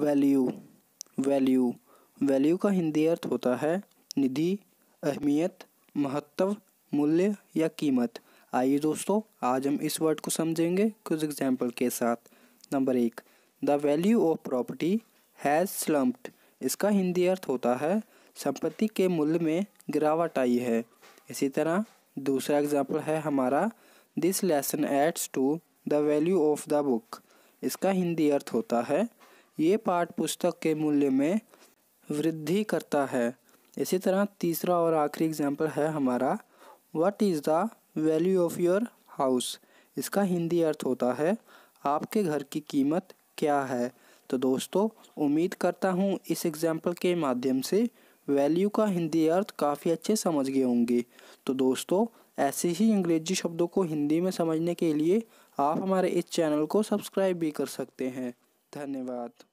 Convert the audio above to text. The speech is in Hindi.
वैल्यू वैल्यू वैल्यू का हिंदी अर्थ होता है निधि अहमियत महत्व मूल्य या कीमत आइए दोस्तों आज हम इस वर्ड को समझेंगे कुछ एग्जाम्पल के साथ नंबर एक the value of property has slumped इसका हिंदी अर्थ होता है संपत्ति के मूल्य में गिरावट आई है इसी तरह दूसरा एग्जाम्पल है हमारा this lesson adds to the value of the book इसका हिंदी अर्थ होता है ये पाठ पुस्तक के मूल्य में वृद्धि करता है इसी तरह तीसरा और आखिरी एग्जाम्पल है हमारा what is the value of your house इसका हिंदी अर्थ होता है आपके घर की कीमत क्या है तो दोस्तों उम्मीद करता हूँ इस एग्जाम्पल के माध्यम से वैल्यू का हिंदी अर्थ काफ़ी अच्छे समझ गए होंगे तो दोस्तों ऐसे ही अंग्रेजी शब्दों को हिंदी में समझने के लिए आप हमारे इस चैनल को सब्सक्राइब भी कर सकते हैं धन्यवाद